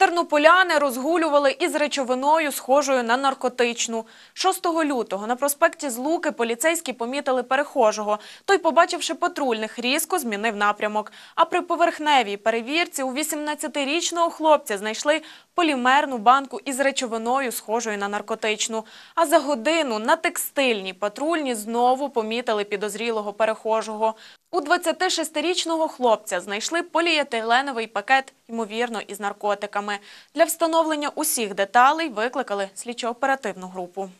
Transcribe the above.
Тернополяни розгулювали із речовиною, схожою на наркотичну. 6 лютого на проспекті Злуки поліцейські помітили перехожого. Той, побачивши патрульних, різко змінив напрямок. А при поверхневій перевірці у 18-річного хлопця знайшли полімерну банку із речовиною, схожою на наркотичну. А за годину на текстильні патрульні знову помітили підозрілого перехожого. У 26-річного хлопця знайшли поліетиленовий пакет ймовірно, із наркотиками. Для встановлення усіх деталей викликали слідчо-оперативну групу.